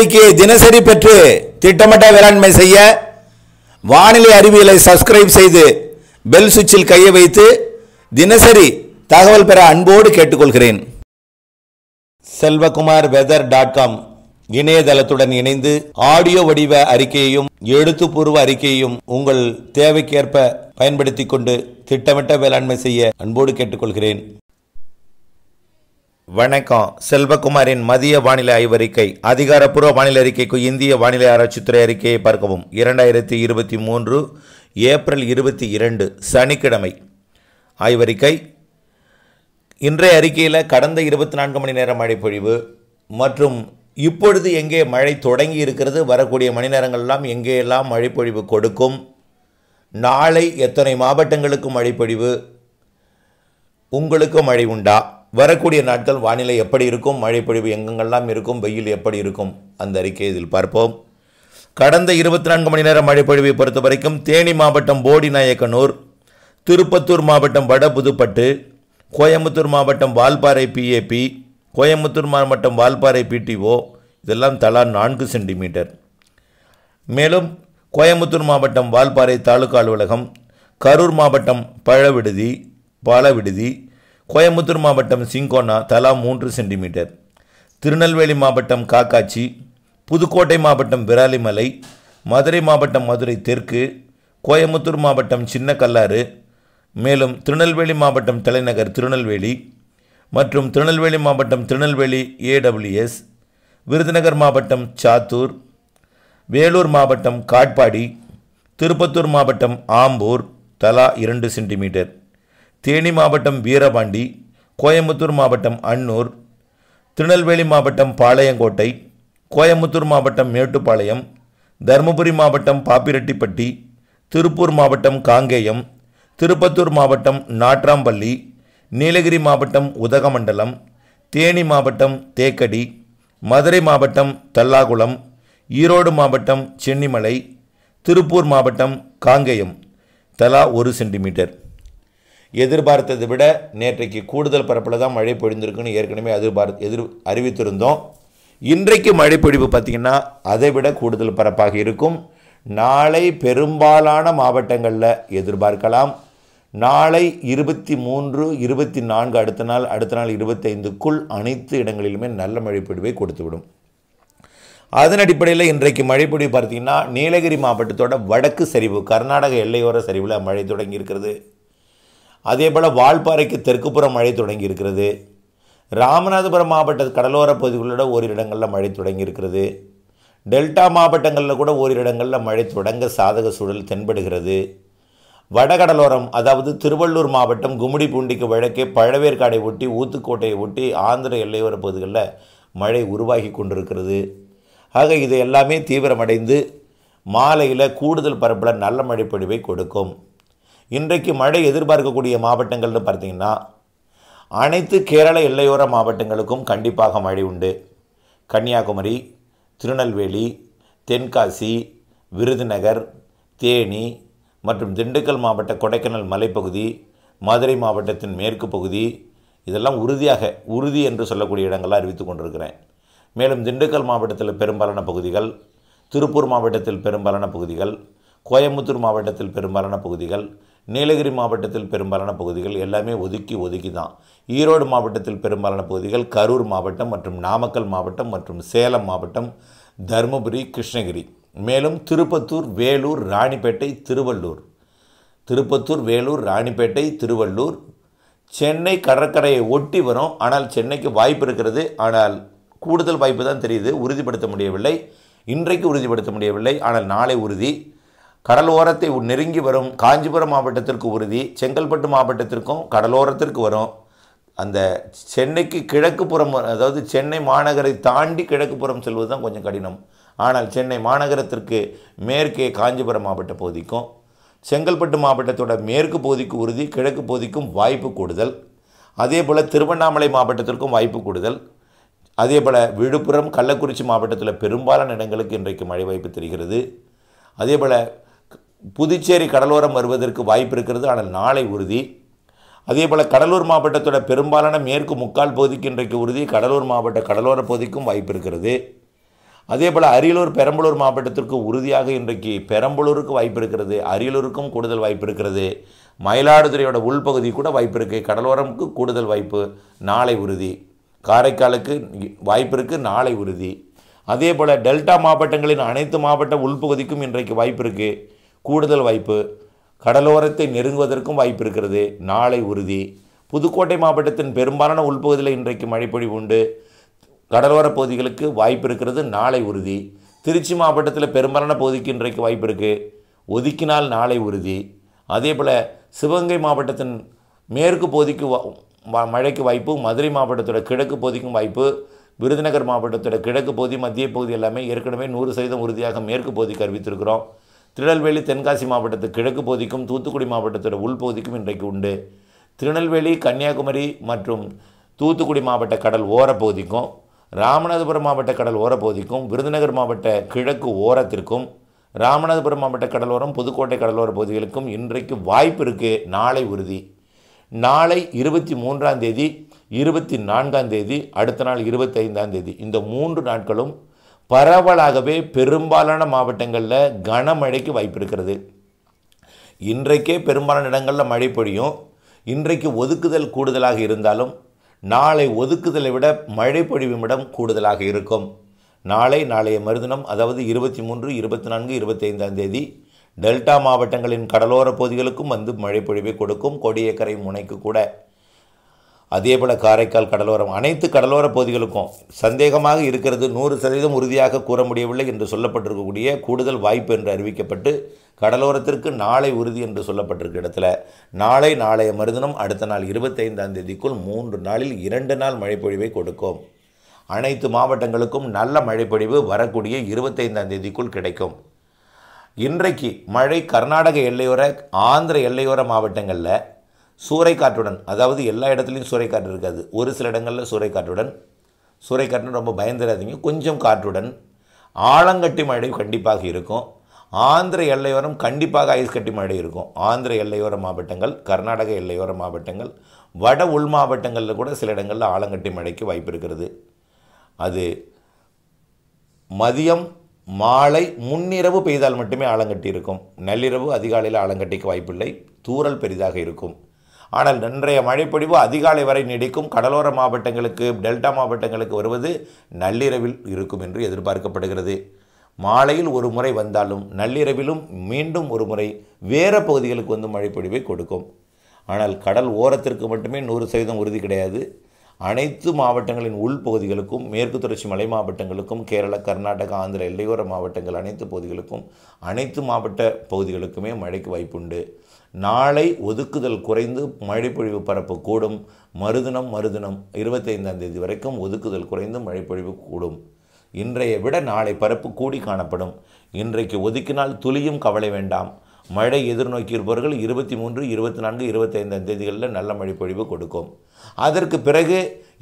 நம்பிக்கையை தினசரி பெற்று திட்டமிட்ட வேளாண்மை செய்ய வானிலை அறிவியலை சப்ஸ்கிரைப் செய்து பெல் சுவிட்சில் கையை வைத்து தினசரி தகவல் பெற அன்போடு கேட்டுக்கொள்கிறேன் செல்வகுமார் வெதர் டாட் காம் இணையதளத்துடன் இணைந்து ஆடியோ வடிவ அறிக்கையையும் எழுத்துப்பூர்வ அறிக்கையையும் உங்கள் தேவைக்கேற்ப பயன்படுத்தி கொண்டு திட்டமிட்ட வேளாண்மை செய்ய அன்போடு கேட்டுக்கொள்கிறேன் வணக்கம் செல்வகுமாரின் மதிய வானிலை ஆய்வறிக்கை அதிகாரப்பூர்வ வானிலை அறிக்கைக்கு இந்திய வானிலை ஆராய்ச்சித்துறை அறிக்கையை பார்க்கவும் இரண்டாயிரத்தி இருபத்தி மூன்று ஏப்ரல் இருபத்தி இரண்டு சனிக்கிழமை ஆய்வறிக்கை இன்றைய அறிக்கையில் கடந்த இருபத்தி நான்கு மணி நேரம் மழை பொழிவு மற்றும் இப்பொழுது எங்கே மழை தொடங்கி இருக்கிறது வரக்கூடிய மணி நேரங்கள்லாம் எங்கேயெல்லாம் மழை பொழிவு கொடுக்கும் நாளை எத்தனை மாவட்டங்களுக்கு மழை பொழிவு உங்களுக்கு மழை உண்டா வரக்கூடிய நாட்கள் வானிலை எப்படி இருக்கும் மழைப்பொழிவு எங்கெங்கெல்லாம் இருக்கும் வெயில் எப்படி இருக்கும் அந்த அறிக்கையை இதில் பார்ப்போம் கடந்த இருபத்தி நான்கு மணி நேரம் மழைப்பொழிவை பொறுத்த வரைக்கும் தேனி மாவட்டம் நாயக்கனூர் திருப்பத்தூர் மாவட்டம் வடபுதுப்பட்டு கோயம்புத்தூர் மாவட்டம் வால்பாறை பிஏபி கோயம்புத்தூர் மாவட்டம் வால்பாறை பிடிஓ இதெல்லாம் தலா நான்கு சென்டிமீட்டர் மேலும் கோயம்புத்தூர் மாவட்டம் வால்பாறை தாலுகா அலுவலகம் கரூர் மாவட்டம் பழவிடுதி பாலவிடுதி கோயம்புத்தூர் மாவட்டம் சிங்கோனா தலா மூன்று சென்டிமீட்டர் திருநெல்வேலி மாவட்டம் காக்காச்சி புதுக்கோட்டை மாவட்டம் விராலிமலை மதுரை மாவட்டம் மதுரை தெற்கு கோயம்புத்தூர் மாவட்டம் சின்ன கல்லாறு மேலும் திருநெல்வேலி மாவட்டம் தலைநகர் திருநெல்வேலி மற்றும் திருநெல்வேலி மாவட்டம் திருநெல்வேலி ஏடபிள்யூஎஸ் விருதுநகர் மாவட்டம் சாத்தூர் வேலூர் மாவட்டம் காட்பாடி திருப்பத்தூர் மாவட்டம் ஆம்பூர் தலா இரண்டு சென்டிமீட்டர் தேனி மாவட்டம் வீரபாண்டி கோயம்புத்தூர் மாவட்டம் அன்னூர் திருநெல்வேலி மாவட்டம் பாளையங்கோட்டை கோயம்புத்தூர் மாவட்டம் மேட்டுப்பாளையம் தருமபுரி மாவட்டம் பாப்பிரெட்டிப்பட்டி திருப்பூர் மாவட்டம் காங்கேயம் திருப்பத்தூர் மாவட்டம் நாட்ராம்பள்ளி நீலகிரி மாவட்டம் உதகமண்டலம் தேனி மாவட்டம் தேக்கடி மதுரை மாவட்டம் தல்லாகுளம் ஈரோடு மாவட்டம் சென்னிமலை திருப்பூர் மாவட்டம் காங்கேயம் தலா ஒரு சென்டிமீட்டர் எதிர்பார்த்ததை விட நேற்றைக்கு கூடுதல் பரப்பில் தான் மழை பொழிந்திருக்குன்னு ஏற்கனவே எதிர்பார் எதிர் அறிவித்திருந்தோம் இன்றைக்கு மழைப்பொழிவு பார்த்திங்கன்னா அதை விட கூடுதல் பரப்பாக இருக்கும் நாளை பெரும்பாலான மாவட்டங்களில் எதிர்பார்க்கலாம் நாளை இருபத்தி மூன்று இருபத்தி நான்கு அடுத்த நாள் அடுத்த நாள் இருபத்தைந்துக்குள் அனைத்து இடங்களிலுமே நல்ல பொழிவை கொடுத்துவிடும் அதன் அடிப்படையில் இன்றைக்கு பொழிவு பார்த்திங்கன்னா நீலகிரி மாவட்டத்தோட வடக்கு சரிவு கர்நாடக எல்லையோர சரிவில் மழை தொடங்கி இருக்கிறது அதேபோல் வால்பாறைக்கு தெற்குப்புறம் மழை தொடங்கி இருக்கிறது ராமநாதபுரம் மாவட்ட கடலோர பகுதிகளோட ஓரிரு இடங்களில் மழை தொடங்கி இருக்கிறது டெல்டா மாவட்டங்களில் கூட ஓரிரு இடங்களில் மழை தொடங்க சாதக சூழல் தென்படுகிறது வடகடலோரம் அதாவது திருவள்ளூர் மாவட்டம் கும்மிடி பூண்டிக்கு வழக்கே பழவேற்காடை ஒட்டி ஊத்துக்கோட்டையை ஒட்டி ஆந்திர எல்லையோர பகுதிகளில் மழை உருவாகி கொண்டிருக்கிறது ஆக இது எல்லாமே தீவிரமடைந்து மாலையில் கூடுதல் பரப்பில் நல்ல மழைப்பொழிவை கொடுக்கும் இன்றைக்கு மழை எதிர்பார்க்கக்கூடிய மாவட்டங்கள்னு பார்த்தீங்கன்னா அனைத்து கேரள எல்லையோர மாவட்டங்களுக்கும் கண்டிப்பாக மழை உண்டு கன்னியாகுமரி திருநெல்வேலி தென்காசி விருதுநகர் தேனி மற்றும் திண்டுக்கல் மாவட்ட கொடைக்கானல் மலைப்பகுதி மதுரை மாவட்டத்தின் மேற்கு பகுதி இதெல்லாம் உறுதியாக உறுதி என்று சொல்லக்கூடிய இடங்களாக அறிவித்து கொண்டிருக்கிறேன் மேலும் திண்டுக்கல் மாவட்டத்தில் பெரும்பாலான பகுதிகள் திருப்பூர் மாவட்டத்தில் பெரும்பாலான பகுதிகள் கோயம்புத்தூர் மாவட்டத்தில் பெரும்பாலான பகுதிகள் நீலகிரி மாவட்டத்தில் பெரும்பாலான பகுதிகள் எல்லாமே ஒதுக்கி ஒதுக்கி தான் ஈரோடு மாவட்டத்தில் பெரும்பாலான பகுதிகள் கரூர் மாவட்டம் மற்றும் நாமக்கல் மாவட்டம் மற்றும் சேலம் மாவட்டம் தருமபுரி கிருஷ்ணகிரி மேலும் திருப்பத்தூர் வேலூர் ராணிப்பேட்டை திருவள்ளூர் திருப்பத்தூர் வேலூர் ராணிப்பேட்டை திருவள்ளூர் சென்னை கடற்கரையை ஒட்டி வரும் ஆனால் சென்னைக்கு வாய்ப்பு இருக்கிறது ஆனால் கூடுதல் வாய்ப்பு தான் தெரியுது உறுதிப்படுத்த முடியவில்லை இன்றைக்கு உறுதிப்படுத்த முடியவில்லை ஆனால் நாளை உறுதி கடலோரத்தை நெருங்கி வரும் காஞ்சிபுரம் மாவட்டத்திற்கு உறுதி செங்கல்பட்டு மாவட்டத்திற்கும் கடலோரத்திற்கு வரும் அந்த சென்னைக்கு கிழக்கு புறம் அதாவது சென்னை மாநகரை தாண்டி கிழக்கு புறம் செல்வது தான் கொஞ்சம் கடினம் ஆனால் சென்னை மாநகரத்திற்கு மேற்கே காஞ்சிபுரம் மாவட்ட பகுதிக்கும் செங்கல்பட்டு மாவட்டத்தோட மேற்கு பகுதிக்கு உறுதி கிழக்கு பகுதிக்கும் வாய்ப்பு கூடுதல் அதே போல் திருவண்ணாமலை மாவட்டத்திற்கும் வாய்ப்பு கூடுதல் அதே போல் விழுப்புரம் கள்ளக்குறிச்சி மாவட்டத்தில் பெரும்பாலான இடங்களுக்கு இன்றைக்கு மழை வாய்ப்பு தெரிகிறது அதே போல் புதுச்சேரி கடலோரம் வருவதற்கு வாய்ப்பு இருக்கிறது ஆனால் நாளை உறுதி அதே போல் கடலூர் மாவட்டத்தோட பெரும்பாலான மேற்கு முக்கால் பகுதிக்கு இன்றைக்கு உறுதி கடலூர் மாவட்ட கடலோர பகுதிக்கும் வாய்ப்பு இருக்கிறது அதே போல் அரியலூர் பெரம்பலூர் மாவட்டத்திற்கு உறுதியாக இன்றைக்கு பெரம்பலூருக்கு வாய்ப்பு இருக்கிறது அரியலூருக்கும் கூடுதல் வாய்ப்பு இருக்கிறது மயிலாடுதுறையோட உள்பகுதி கூட வாய்ப்பு இருக்குது கடலோரமுக்கு கூடுதல் வாய்ப்பு நாளை உறுதி காரைக்காலுக்கு வாய்ப்பு இருக்குது நாளை உறுதி அதே போல் டெல்டா மாவட்டங்களின் அனைத்து மாவட்ட உள்பகுதிக்கும் இன்றைக்கு வாய்ப்பு இருக்குது கூடுதல் வாய்ப்பு கடலோரத்தை நெருங்குவதற்கும் வாய்ப்பு இருக்கிறது நாளை உறுதி புதுக்கோட்டை மாவட்டத்தின் பெரும்பாலான உள்பகுதியில் இன்றைக்கு மழைப்பொழிவு உண்டு கடலோரப் பகுதிகளுக்கு வாய்ப்பு இருக்கிறது நாளை உறுதி திருச்சி மாவட்டத்தில் பெரும்பாலான பகுதிக்கு இன்றைக்கு வாய்ப்பு இருக்குது ஒதுக்கினால் நாளை உறுதி அதே போல் சிவகங்கை மாவட்டத்தின் மேற்கு பகுதிக்கு மழைக்கு வாய்ப்பு மதுரை மாவட்டத்தோட கிழக்கு பகுதிக்கும் வாய்ப்பு விருதுநகர் மாவட்டத்தோட கிழக்கு பகுதி மத்திய பகுதி எல்லாமே ஏற்கனவே நூறு சதவீதம் உறுதியாக மேற்கு பகுதிக்கு அறிவித்திருக்கிறோம் திருநெல்வேலி தென்காசி மாவட்டத்து கிழக்கு பகுதிக்கும் தூத்துக்குடி மாவட்டத்தோட உள்பகுதிக்கும் இன்றைக்கு உண்டு திருநெல்வேலி கன்னியாகுமரி மற்றும் தூத்துக்குடி மாவட்ட கடல் ஓரப்பகுதிக்கும் ராமநாதபுரம் மாவட்ட கடல் ஓரப்பகுதிக்கும் விருதுநகர் மாவட்ட கிழக்கு ஓரத்திற்கும் ராமநாதபுரம் மாவட்ட கடலோரம் புதுக்கோட்டை கடலோர பகுதிகளுக்கும் இன்றைக்கு வாய்ப்பு இருக்குது நாளை உறுதி நாளை இருபத்தி மூன்றாம் தேதி இருபத்தி நான்காம் தேதி அடுத்த நாள் இருபத்தைந்தாம் தேதி இந்த மூன்று நாட்களும் பரவலாகவே பெரும்பாலான மாவட்டங்களில் கனமழைக்கு வாய்ப்பு இருக்கிறது இன்றைக்கே பெரும்பாலான இடங்களில் மழை பொழியும் இன்றைக்கு ஒதுக்குதல் கூடுதலாக இருந்தாலும் நாளை ஒதுக்குதலை விட மழை பொழிவும் இடம் கூடுதலாக இருக்கும் நாளை நாளைய மறுதினம் அதாவது இருபத்தி மூன்று இருபத்தி நான்கு இருபத்தைந்தாம் தேதி டெல்டா மாவட்டங்களின் கடலோரப் பகுதிகளுக்கும் வந்து மழை பொழிவை கொடுக்கும் கொடியக்கரை முனைக்கு கூட அதே காரைக்கால் கடலோரம் அனைத்து கடலோர பகுதிகளுக்கும் சந்தேகமாக இருக்கிறது நூறு சதவீதம் உறுதியாக கூற முடியவில்லை என்று சொல்லப்பட்டிருக்கக்கூடிய கூடுதல் வாய்ப்பு என்று அறிவிக்கப்பட்டு கடலோரத்திற்கு நாளை உறுதி என்று சொல்லப்பட்டிருக்க இடத்துல நாளை நாளைய மறுதினம் அடுத்த நாள் இருபத்தைந்தாம் தேதிக்குள் மூன்று நாளில் இரண்டு நாள் மழைப்பொழிவை கொடுக்கும் அனைத்து மாவட்டங்களுக்கும் நல்ல மழைப்பொழிவு வரக்கூடிய இருபத்தைந்தாம் தேதிக்குள் கிடைக்கும் இன்றைக்கு மழை கர்நாடக எல்லையோர ஆந்திர எல்லையோர மாவட்டங்களில் காற்றுடன் அதாவது எல்லா இடத்துலையும் சூறைக்காற்று இருக்காது ஒரு சில இடங்களில் சூறைக்காற்றுடன் சூறைக்காற்றுடன் ரொம்ப பயந்துடாதீங்க கொஞ்சம் காற்றுடன் ஆழங்கட்டி மழை கண்டிப்பாக இருக்கும் ஆந்திர எல்லையோரம் கண்டிப்பாக ஐஸ் கட்டி மழை இருக்கும் ஆந்திர எல்லையோர மாவட்டங்கள் கர்நாடக எல்லையோர மாவட்டங்கள் வட உள் மாவட்டங்களில் கூட சில இடங்களில் ஆலங்கட்டி மழைக்கு வாய்ப்பு இருக்கிறது அது மதியம் மாலை முன்னிரவு பெய்தால் மட்டுமே ஆலங்கட்டி இருக்கும் நள்ளிரவு அதிகாலையில் ஆழங்கட்டிக்கு வாய்ப்பில்லை தூரல் பெரிதாக இருக்கும் ஆனால் இன்றைய மழைப்பொழிவு அதிகாலை வரை நீடிக்கும் கடலோர மாவட்டங்களுக்கு டெல்டா மாவட்டங்களுக்கு வருவது நள்ளிரவில் இருக்கும் என்று எதிர்பார்க்கப்படுகிறது மாலையில் ஒரு முறை வந்தாலும் நள்ளிரவிலும் மீண்டும் ஒரு முறை வேறு பகுதிகளுக்கு வந்து மழைப்பொழிவை கொடுக்கும் ஆனால் கடல் ஓரத்திற்கு மட்டுமே நூறு சதவீதம் உறுதி கிடையாது அனைத்து மாவட்டங்களின் உள்பகுதிகளுக்கும் மேற்கு தொடர்ச்சி மலை மாவட்டங்களுக்கும் கேரள கர்நாடகா ஆந்திர எல்லையோர மாவட்டங்கள் அனைத்து பகுதிகளுக்கும் அனைத்து மாவட்ட பகுதிகளுக்குமே மழைக்கு வாய்ப்புண்டு நாளை ஒதுக்குதல் குறைந்து மழைப்பொழிவு பரப்பு கூடும் மறுதினம் மறுதினம் இருபத்தைந்தாம் தேதி வரைக்கும் ஒதுக்குதல் குறைந்து மழைப்பொழிவு கூடும் இன்றைய விட நாளை பரப்பு கூடி காணப்படும் இன்றைக்கு ஒதுக்கினால் துளியும் கவலை வேண்டாம் மழை எதிர்நோக்கி இருப்பவர்கள் இருபத்தி மூன்று இருபத்தி நான்கு இருபத்தைந்தாம் தேதிகளில் நல்ல மழை பொழிவு கொடுக்கும் அதற்கு பிறகு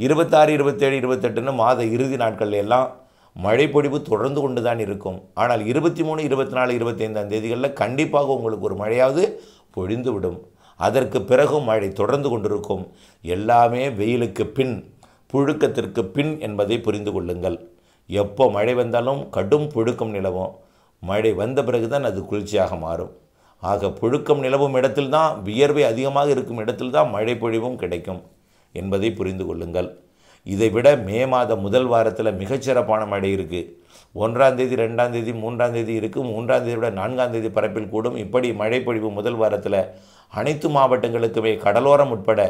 இருபத்தாறு இருபத்தேழு இருபத்தெட்டுன்னு மாத இறுதி நாட்கள் எல்லாம் மழை பொழிவு தொடர்ந்து கொண்டு தான் இருக்கும் ஆனால் இருபத்தி மூணு இருபத்தி நாலு இருபத்தைந்தாம் தேதிகளில் கண்டிப்பாக உங்களுக்கு ஒரு மழையாவது பொழிந்துவிடும் அதற்கு பிறகும் மழை தொடர்ந்து கொண்டிருக்கும் எல்லாமே வெயிலுக்கு பின் புழுக்கத்திற்கு பின் என்பதை புரிந்து கொள்ளுங்கள் எப்போ மழை வந்தாலும் கடும் புழுக்கம் நிலவும் மழை வந்த பிறகுதான் அது குளிர்ச்சியாக மாறும் ஆக புழுக்கம் நிலவும் இடத்தில்தான் வியர்வை அதிகமாக இருக்கும் இடத்தில்தான் மழை பொழிவும் கிடைக்கும் என்பதை புரிந்து கொள்ளுங்கள் இதைவிட மே மாத முதல் வாரத்தில் மிகச்சிறப்பான மழை இருக்குது ஒன்றாம் தேதி ரெண்டாம் தேதி மூன்றாம் தேதி இருக்கும் மூன்றாம் தேதி விட நான்காம் தேதி பரப்பில் கூடும் இப்படி மழைப்பொழிவு முதல் வாரத்தில் அனைத்து மாவட்டங்களுக்குமே கடலோரம் உட்பட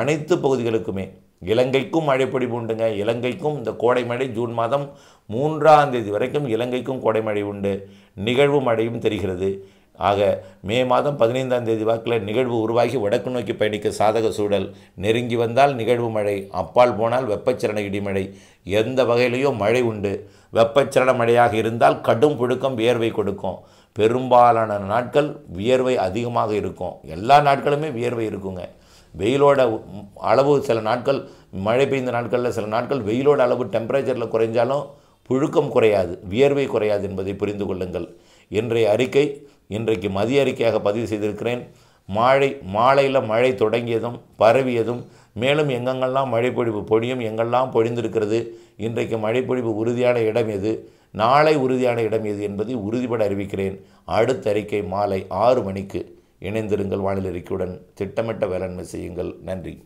அனைத்து பகுதிகளுக்குமே இலங்கைக்கும் மழைப்பொழிவு உண்டுங்க இலங்கைக்கும் இந்த கோடை மழை ஜூன் மாதம் மூன்றாம் தேதி வரைக்கும் இலங்கைக்கும் கோடை மழை உண்டு நிகழ்வு மழையும் தெரிகிறது ஆக மே மாதம் பதினைந்தாம் தேதி வாக்கில் நிகழ்வு உருவாகி வடக்கு நோக்கி பயணிக்க சாதக சூழல் நெருங்கி வந்தால் நிகழ்வு மழை அப்பால் போனால் வெப்பச்சலன இடிமழை எந்த வகையிலையும் மழை உண்டு வெப்பச்சலன மழையாக இருந்தால் கடும் புழுக்கம் வியர்வை கொடுக்கும் பெரும்பாலான நாட்கள் வியர்வை அதிகமாக இருக்கும் எல்லா நாட்களுமே வியர்வை இருக்குங்க வெயிலோட அளவு சில நாட்கள் மழை பெய்ந்த நாட்களில் சில நாட்கள் வெயிலோட அளவு டெம்பரேச்சரில் குறைஞ்சாலும் புழுக்கம் குறையாது வியர்வை குறையாது என்பதை புரிந்து கொள்ளுங்கள் இன்றைய அறிக்கை இன்றைக்கு மதிய அறிக்கையாக பதிவு செய்திருக்கிறேன் மாழை மாலையில் மழை தொடங்கியதும் பரவியதும் மேலும் எங்கெங்கெல்லாம் மழைப்பொழிவு பொழியும் எங்கெல்லாம் பொழிந்திருக்கிறது இன்றைக்கு மழைப்பொழிவு உறுதியான இடம் எது நாளை உறுதியான இடம் எது என்பதை உறுதிபட அறிவிக்கிறேன் அடுத்த அறிக்கை மாலை ஆறு மணிக்கு இணைந்திருங்கள் வானிலறிக்கையுடன் திட்டமிட்ட வேளாண்மை செய்யுங்கள் நன்றி